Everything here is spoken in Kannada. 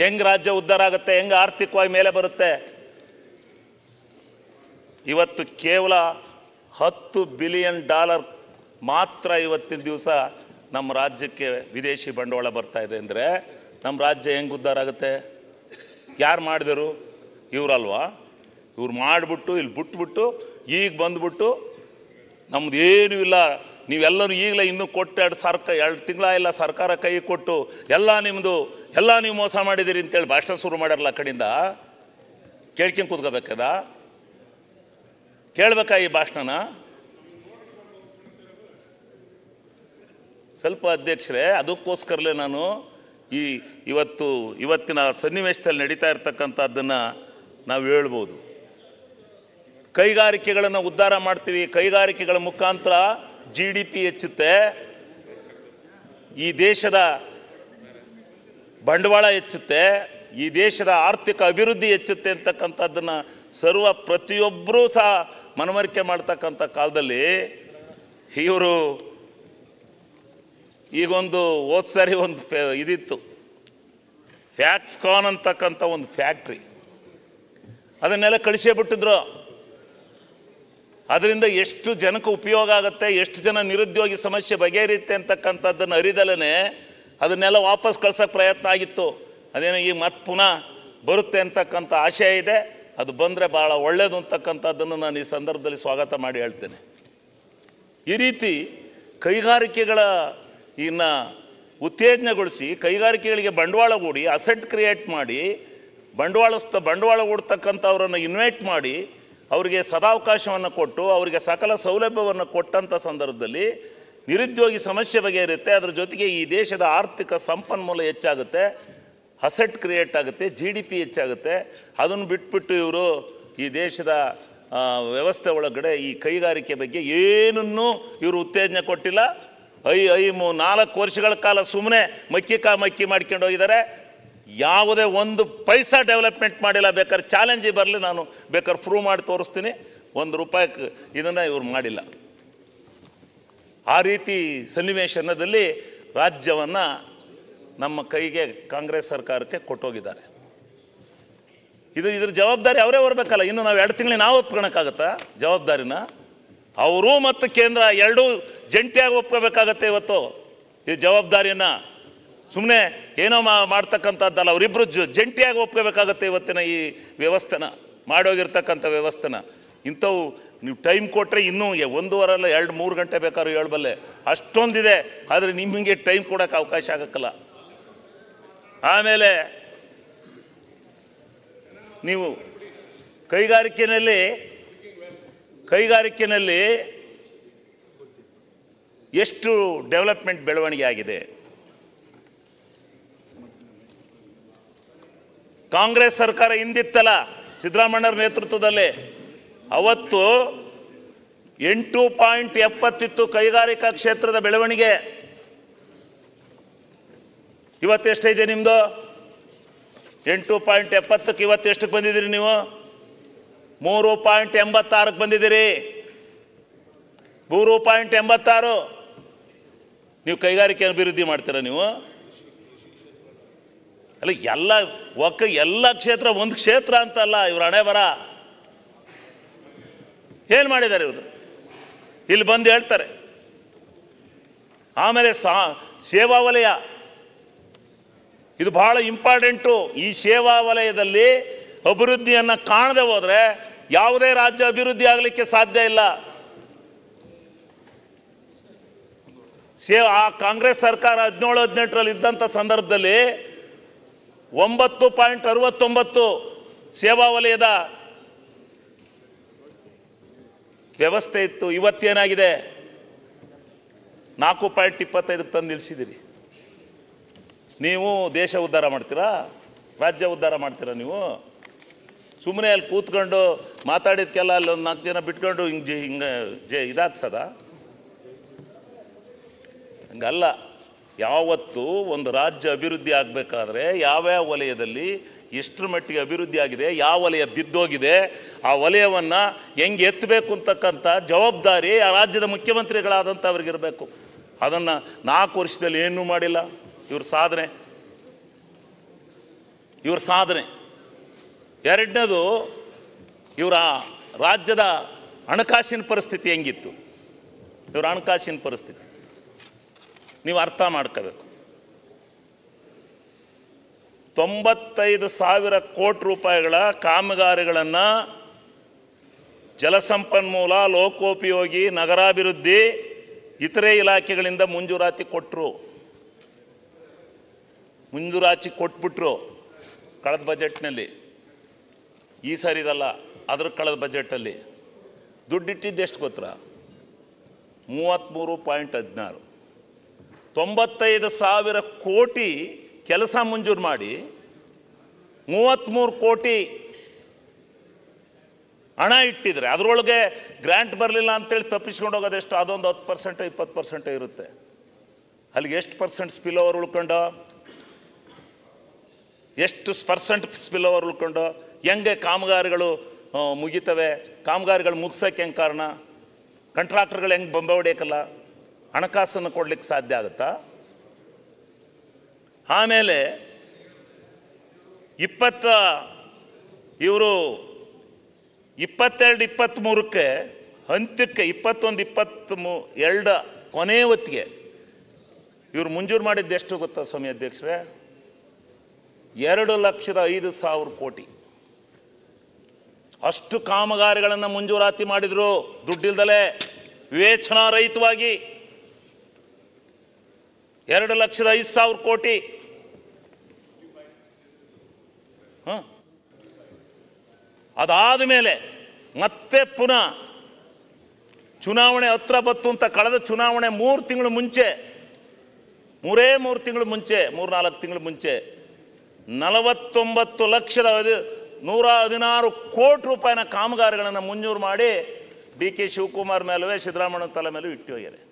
ಹೆಂಗ್ ರಾಜ್ಯ ಉದ್ಧಾರ ಆಗುತ್ತೆ ಹೆಂಗೆ ಆರ್ಥಿಕವಾಗಿ ಮೇಲೆ ಬರುತ್ತೆ ಇವತ್ತು ಕೇವಲ ಹತ್ತು ಬಿಲಿಯನ್ ಡಾಲರ್ ಮಾತ್ರ ಇವತ್ತಿನ ದಿವಸ ನಮ್ಮ ರಾಜ್ಯಕ್ಕೆ ವಿದೇಶಿ ಬಂಡವಾಳ ಬರ್ತಾ ಇದೆ ಅಂದರೆ ನಮ್ಮ ರಾಜ್ಯ ಹೆಂಗೆ ಉದ್ಧಾರ ಆಗುತ್ತೆ ಯಾರು ಮಾಡಿದರು ಇವರಲ್ವಾ ಇವ್ರು ಮಾಡಿಬಿಟ್ಟು ಇಲ್ಲಿ ಬಿಟ್ಬಿಟ್ಟು ಈಗ ಬಂದ್ಬಿಟ್ಟು ನಮ್ದು ಏನೂ ಇಲ್ಲ ನೀವೆಲ್ಲರೂ ಈಗಲೇ ಇನ್ನೂ ಕೊಟ್ಟು ಎರಡು ಸರ್ಕ ಎರಡು ತಿಂಗಳ ಇಲ್ಲ ಸರ್ಕಾರ ಕೈ ಕೊಟ್ಟು ಎಲ್ಲ ನಿಮ್ಮದು ಎಲ್ಲ ನೀವು ಮೋಸ ಮಾಡಿದ್ದೀರಿ ಅಂತೇಳಿ ಭಾಷಣ ಶುರು ಮಾಡ್ಯಾರಲ್ಲ ಆ ಕಡೆಯಿಂದ ಕೇಳ್ಕೊಂಡು ಕೂತ್ಕೋಬೇಕದ ಕೇಳಬೇಕಾ ಈ ಭಾಷಣನ ಸ್ವಲ್ಪ ಅಧ್ಯಕ್ಷರೇ ಅದಕ್ಕೋಸ್ಕರಲೇ ನಾನು ಈ ಇವತ್ತು ಇವತ್ತಿನ ಸನ್ನಿವೇಶದಲ್ಲಿ ನಡೀತಾ ಇರ್ತಕ್ಕಂಥದ್ದನ್ನು ನಾವು ಹೇಳ್ಬೋದು ಕೈಗಾರಿಕೆಗಳನ್ನು ಉದ್ಧಾರ ಮಾಡ್ತೀವಿ ಕೈಗಾರಿಕೆಗಳ ಮುಖಾಂತರ ಜಿ ಡಿ ಪಿ ಹೆಚ್ಚುತ್ತೆ ಈ ದೇಶದ ಬಂಡವಾಳ ಹೆಚ್ಚುತ್ತೆ ಈ ದೇಶದ ಆರ್ಥಿಕ ಅಭಿವೃದ್ಧಿ ಹೆಚ್ಚುತ್ತೆ ಅಂತಕ್ಕಂಥದ್ದನ್ನು ಸರ್ವ ಪ್ರತಿಯೊಬ್ಬರೂ ಸಹ ಮನವರಿಕೆ ಮಾಡ್ತಕ್ಕಂಥ ಕಾಲದಲ್ಲಿ ಇವರು ಈಗೊಂದು ಹೋದ ಸರಿ ಒಂದು ಇದಿತ್ತು ಕಾನ್ ಅಂತಕ್ಕಂಥ ಒಂದು ಫ್ಯಾಕ್ಟ್ರಿ ಅದನ್ನೆಲ್ಲ ಕಳಿಸೇ ಬಿಟ್ಟಿದ್ರು ಅದರಿಂದ ಎಷ್ಟು ಜನಕ್ಕೆ ಉಪಯೋಗ ಆಗುತ್ತೆ ಎಷ್ಟು ಜನ ನಿರುದ್ಯೋಗಿ ಸಮಸ್ಯೆ ಬಗೆಹರಿಯುತ್ತೆ ಅಂತಕ್ಕಂಥದ್ದನ್ನು ಅರಿದಲೇ ಅದನ್ನೆಲ್ಲ ವಾಪಸ್ ಕಳ್ಸೋಕ್ಕೆ ಪ್ರಯತ್ನ ಆಗಿತ್ತು ಅದೇನೋ ಈ ಮತ್ತೆ ಪುನಃ ಬರುತ್ತೆ ಅಂತಕ್ಕಂಥ ಆಶಯ ಇದೆ ಅದು ಬಂದರೆ ಭಾಳ ಒಳ್ಳೆಯದು ಅಂತಕ್ಕಂಥದ್ದನ್ನು ನಾನು ಈ ಸಂದರ್ಭದಲ್ಲಿ ಸ್ವಾಗತ ಮಾಡಿ ಹೇಳ್ತೇನೆ ಈ ರೀತಿ ಕೈಗಾರಿಕೆಗಳ ಇನ್ನು ಉತ್ತೇಜನಗೊಳಿಸಿ ಕೈಗಾರಿಕೆಗಳಿಗೆ ಬಂಡವಾಳ ಹೂಡಿ ಅಸೆಟ್ ಕ್ರಿಯೇಟ್ ಮಾಡಿ ಬಂಡವಾಳಸ್ಥ ಬಂಡವಾಳ ಹೂಡ್ತಕ್ಕಂಥವ್ರನ್ನು ಇನ್ವೈಟ್ ಮಾಡಿ ಅವರಿಗೆ ಸದಾವಕಾಶವನ್ನು ಕೊಟ್ಟು ಅವರಿಗೆ ಸಕಲ ಸೌಲಭ್ಯವನ್ನು ಕೊಟ್ಟಂಥ ಸಂದರ್ಭದಲ್ಲಿ ನಿರುದ್ಯೋಗಿ ಸಮಸ್ಯೆ ಇರುತ್ತೆ ಅದರ ಜೊತೆಗೆ ಈ ದೇಶದ ಆರ್ಥಿಕ ಸಂಪನ್ಮೂಲ ಹೆಚ್ಚಾಗುತ್ತೆ ಹಸೆಟ್ ಕ್ರಿಯೇಟ್ ಆಗುತ್ತೆ ಜಿ ಡಿ ಪಿ ಹೆಚ್ಚಾಗುತ್ತೆ ಅದನ್ನು ಬಿಟ್ಬಿಟ್ಟು ಇವರು ಈ ದೇಶದ ವ್ಯವಸ್ಥೆ ಒಳಗಡೆ ಈ ಕೈಗಾರಿಕೆ ಬಗ್ಗೆ ಏನನ್ನೂ ಇವರು ಉತ್ತೇಜನ ಕೊಟ್ಟಿಲ್ಲ ಐ ಐ ಮೂ ನಾಲ್ಕು ವರ್ಷಗಳ ಕಾಲ ಸುಮ್ಮನೆ ಮಕ್ಕಿ ಕಾ ಮಕ್ಕಿ ಮಾಡ್ಕೊಂಡು ಹೋಗಿದ್ದಾರೆ ಯಾವುದೇ ಒಂದು ಪೈಸಾ ಡೆವಲಪ್ಮೆಂಟ್ ಮಾಡಿಲ್ಲ ಬೇಕಾದ್ರೆ ಚಾಲೆಂಜಿಗೆ ಬರಲಿ ನಾನು ಬೇಕಾದ್ರೆ ಪ್ರೂವ್ ಮಾಡಿ ತೋರಿಸ್ತೀನಿ ಒಂದು ರೂಪಾಯಿ ಇದನ್ನು ಇವ್ರು ಮಾಡಿಲ್ಲ ಆ ರೀತಿ ಸನ್ನಿವೇಶನದಲ್ಲಿ ರಾಜ್ಯವನ್ನು ನಮ್ಮ ಕೈಗೆ ಕಾಂಗ್ರೆಸ್ ಸರ್ಕಾರಕ್ಕೆ ಕೊಟ್ಟೋಗಿದ್ದಾರೆ ಇದು ಇದ್ರ ಜವಾಬ್ದಾರಿ ಅವರೇ ಬರಬೇಕಲ್ಲ ಇನ್ನು ನಾವು ಎರಡು ತಿಂಗಳಿಗೆ ನಾವು ಒಪ್ಕೊಳಕ್ಕಾಗತ್ತಾ ಜವಾಬ್ದಾರಿನ ಅವರು ಮತ್ತು ಕೇಂದ್ರ ಎರಡೂ ಜಂಟಿಯಾಗಿ ಒಪ್ಕೋಬೇಕಾಗತ್ತೆ ಇವತ್ತು ಈ ಜವಾಬ್ದಾರಿಯನ್ನು ಸುಮ್ಮನೆ ಏನೋ ಮಾ ಮಾಡ್ತಕ್ಕಂಥದ್ದಲ್ಲ ಅವರಿಬ್ಬರು ಜ ಜಂಟಿಯಾಗಿ ಒಪ್ಕೋಬೇಕಾಗತ್ತೆ ಇವತ್ತಿನ ಈ ವ್ಯವಸ್ಥೆನ ಮಾಡೋಗಿರ್ತಕ್ಕಂಥ ವ್ಯವಸ್ಥೆನ ಇಂಥವು ನೀವು ಟೈಮ್ ಕೊಟ್ಟರೆ ಇನ್ನೂ ಒಂದೂವರೆ ಅಲ್ಲ ಎರಡು ಮೂರು ಗಂಟೆ ಬೇಕಾದ್ರೂ ಹೇಳಬಲ್ಲೆ ಅಷ್ಟೊಂದಿದೆ ಆದರೆ ನಿಮಗೆ ಟೈಮ್ ಕೊಡೋಕೆ ಅವಕಾಶ ಆಗಕ್ಕಲ್ಲ ಆಮೇಲೆ ನೀವು ಕೈಗಾರಿಕೆಯಲ್ಲಿ ಕೈಗಾರಿಕೆಯಲ್ಲಿ ಎಷ್ಟು ಡೆವಲಪ್ಮೆಂಟ್ ಬೆಳವಣಿಗೆ ಆಗಿದೆ ಕಾಂಗ್ರೆಸ್ ಸರ್ಕಾರ ಹಿಂದಿತ್ತಲ್ಲ ಸಿದ್ದರಾಮಣ್ಣರ ನೇತೃತ್ವದಲ್ಲಿ ಅವತ್ತು ಎಂಟು ಪಾಯಿಂಟ್ ಎಪ್ಪತ್ತಿತ್ತು ಕೈಗಾರಿಕಾ ಕ್ಷೇತ್ರದ ಬೆಳವಣಿಗೆ ಇವತ್ತೆಷ್ಟಿದೆ ನಿಮ್ಮದು ಎಂಟು ಪಾಯಿಂಟ್ ಎಪ್ಪತ್ತಕ್ಕೆ ಇವತ್ತೆಷ್ಟಕ್ಕೆ ಬಂದಿದ್ದೀರಿ ನೀವು ಮೂರು ಪಾಯಿಂಟ್ ಎಂಬತ್ತಾರಕ್ಕೆ ಬಂದಿದ್ದೀರಿ ಮೂರು ಪಾಯಿಂಟ್ ಎಂಬತ್ತಾರು ನೀವು ಕೈಗಾರಿಕೆ ಅಭಿವೃದ್ಧಿ ಮಾಡ್ತೀರಾ ನೀವು ಅಲ್ಲ ಎಲ್ಲ ಒಕ್ಕ ಎಲ್ಲ ಕ್ಷೇತ್ರ ಒಂದು ಕ್ಷೇತ್ರ ಅಂತಲ್ಲ ಇವರು ಹಣೆ ಬರ ಏನು ಮಾಡಿದ್ದಾರೆ ಇವರು ಇಲ್ಲಿ ಬಂದು ಹೇಳ್ತಾರೆ ಆಮೇಲೆ ಸಾ ಸೇವಾ ವಲಯ ಇದು ಬಹಳ ಇಂಪಾರ್ಟೆಂಟು ಈ ಸೇವಾ ವಲಯದಲ್ಲಿ ಅಭಿವೃದ್ಧಿಯನ್ನು ಕಾಣದೆ ಹೋದರೆ ಯಾವುದೇ ರಾಜ್ಯ ಅಭಿವೃದ್ಧಿ ಆಗಲಿಕ್ಕೆ ಸಾಧ್ಯ ಇಲ್ಲ ಸೇ ಆ ಕಾಂಗ್ರೆಸ್ ಸರ್ಕಾರ ಹದಿನೇಳು ಹದಿನೆಂಟರಲ್ಲಿ ಇದ್ದಂಥ ಸಂದರ್ಭದಲ್ಲಿ ಒಂಬತ್ತು ಪಾಯಿಂಟ್ ಅರವತ್ತೊಂಬತ್ತು ಸೇವಾ ವಲಯದ ವ್ಯವಸ್ಥೆ ಇತ್ತು ಇವತ್ತೇನಾಗಿದೆ ನಾಲ್ಕು ಪಾಯಿಂಟ್ ಇಪ್ಪತ್ತೈದು ತಂದು ನಿಲ್ಲಿಸಿದ್ದೀರಿ ನೀವು ದೇಶ ಉದ್ಧಾರ ಮಾಡ್ತೀರಾ ರಾಜ್ಯ ಉದ್ಧಾರ ಮಾಡ್ತೀರಾ ನೀವು ಸುಮ್ಮನೆ ಅಲ್ಲಿ ಕೂತ್ಕೊಂಡು ಮಾತಾಡಿದ್ಕೆಲ್ಲ ಅಲ್ಲಿ ಒಂದು ನಾಲ್ಕು ಜನ ಬಿಟ್ಕೊಂಡು ಹಿಂಗೆ ಜಿ ಹಿಂಗೆ ಜೆ ಇದಾಗ್ಸದ ಹಂಗಲ್ಲ ಯಾವತ್ತು ಒಂದು ರಾಜ್ಯ ಅಭಿವೃದ್ಧಿ ಆಗಬೇಕಾದ್ರೆ ಯಾವ್ಯಾವ ವಲಯದಲ್ಲಿ ಎಷ್ಟರ ಮಟ್ಟಿಗೆ ಅಭಿವೃದ್ಧಿ ಆಗಿದೆ ಯಾವ ವಲಯ ಬಿದ್ದೋಗಿದೆ ಆ ವಲಯವನ್ನು ಹೆಂಗೆ ಎತ್ತಬೇಕು ಅಂತಕ್ಕಂಥ ಜವಾಬ್ದಾರಿ ಆ ರಾಜ್ಯದ ಮುಖ್ಯಮಂತ್ರಿಗಳಾದಂಥ ಅವ್ರಿಗಿರಬೇಕು ಅದನ್ನು ನಾಲ್ಕು ವರ್ಷದಲ್ಲಿ ಏನೂ ಮಾಡಿಲ್ಲ ಇವ್ರ ಸಾಧನೆ ಇವ್ರ ಸಾಧನೆ ಎರಡನೇದು ಇವರ ರಾಜ್ಯದ ಹಣಕಾಸಿನ ಪರಿಸ್ಥಿತಿ ಹೆಂಗಿತ್ತು ಇವರ ಹಣಕಾಸಿನ ಪರಿಸ್ಥಿತಿ ನೀವು ಅರ್ಥ ಮಾಡ್ಕೋಬೇಕು ತೊಂಬತ್ತೈದು ಸಾವಿರ ಕೋಟಿ ರೂಪಾಯಿಗಳ ಕಾಮಗಾರಿಗಳನ್ನು ಜಲಸಂಪನ್ಮೂಲ ಲೋಕೋಪಯೋಗಿ ನಗರಾಭಿವೃದ್ಧಿ ಇತರೆ ಇಲಾಖೆಗಳಿಂದ ಮುಂಜೂರಾತಿ ಕೊಟ್ಟರು ಮುಂಜೂರಾತಿ ಕೊಟ್ಬಿಟ್ರು ಕಳೆದ ಬಜೆಟ್ನಲ್ಲಿ ಈ ಇದಲ್ಲ ಅದ್ರ ಕಳೆದ ಬಜೆಟಲ್ಲಿ ದುಡ್ಡಿಟ್ಟಿದ್ದು ಎಷ್ಟು ಗೊತ್ತರ ಮೂವತ್ತ್ಮೂರು ಪಾಯಿಂಟ್ ಹದಿನಾರು ತೊಂಬತ್ತೈದು ಸಾವಿರ ಕೋಟಿ ಕೆಲಸ ಮಂಜೂರು ಮಾಡಿ ಮೂವತ್ತ್ಮೂರು ಕೋಟಿ ಹಣ ಇಟ್ಟಿದ್ರೆ ಅದರೊಳಗೆ ಗ್ರ್ಯಾಂಟ್ ಬರಲಿಲ್ಲ ಅಂತೇಳಿ ತಪ್ಪಿಸ್ಕೊಂಡು ಎಷ್ಟು ಅದೊಂದು ಹತ್ತು ಪರ್ಸೆಂಟ್ ಇಪ್ಪತ್ತು ಪರ್ಸೆಂಟ್ ಇರುತ್ತೆ ಅಲ್ಲಿಗೆ ಎಷ್ಟು ಪರ್ಸೆಂಟ್ ಸ್ಪಿಲ್ ಓವರ್ ಉಳ್ಕೊಂಡು ಎಷ್ಟು ಪರ್ಸೆಂಟ್ ಸ್ಪಿಲ್ ಓವರ್ ಉಳ್ಕೊಂಡು ಹೆಂಗೆ ಕಾಮಗಾರಿಗಳು ಮುಗಿತವೆ ಕಾಮಗಾರಿಗಳು ಮುಗಿಸೋಕೆ ಹೆಂಗೆ ಕಾರಣ ಕಂಟ್ರಾಕ್ಟರ್ಗಳು ಹೆಂಗೆ ಬಂಬೆ ಹೊಡೆಯೋಕ್ಕಲ್ಲ ಹಣಕಾಸನ್ನು ಕೊಡ್ಲಿಕ್ಕೆ ಸಾಧ್ಯ ಆಗುತ್ತಾ ಆಮೇಲೆ ಇಪ್ಪತ್ತ ಇವರು ಇಪ್ಪತ್ತೆರಡು ಇಪ್ಪತ್ತ್ಮೂರಕ್ಕೆ ಅಂತ್ಯಕ್ಕೆ ಇಪ್ಪತ್ತೊಂದು ಮು ಎರಡು ಕೊನೆಯ ಹೊತ್ತಿಗೆ ಇವರು ಮುಂಜೂರು ಮಾಡಿದ್ದು ಎಷ್ಟು ಗೊತ್ತಾ ಸ್ವಾಮಿ ಅಧ್ಯಕ್ಷರೇ ಎರಡು ಲಕ್ಷದ ಐದು ಸಾವಿರ ಕೋಟಿ ಅಷ್ಟು ಕಾಮಗಾರಿಗಳನ್ನು ಮಂಜೂರಾತಿ ಮಾಡಿದರು ದುಡ್ಡಿಲ್ದಲೇ ವಿವೇಚನಾರಹಿತವಾಗಿ ಎರಡು ಲಕ್ಷದ ಐದು ಸಾವಿರ ಕೋಟಿ ಅದಾದ ಮೇಲೆ ಮತ್ತೆ ಪುನಃ ಚುನಾವಣೆ ಹತ್ರ ಬತ್ತು ಅಂತ ಕಳೆದ ಚುನಾವಣೆ ಮೂರು ತಿಂಗಳು ಮುಂಚೆ ಮೂರೇ ಮೂರು ತಿಂಗಳು ಮುಂಚೆ ಮೂರು ನಾಲ್ಕು ತಿಂಗಳು ಮುಂಚೆ ನಲವತ್ತೊಂಬತ್ತು ಲಕ್ಷದ ನೂರ ಹದಿನಾರು ಕೋಟಿ ರೂಪಾಯಿನ ಕಾಮಗಾರಿಗಳನ್ನು ಮುಂಜೂರು ಮಾಡಿ ಡಿ ಕೆ ಶಿವಕುಮಾರ್ ಮೇಲೆ ಸಿದ್ದರಾಮಯ್ಯ ತಲೆ ಮೇಲೂ ಇಟ್ಟು ಹೋಗ್ಯಾರೆ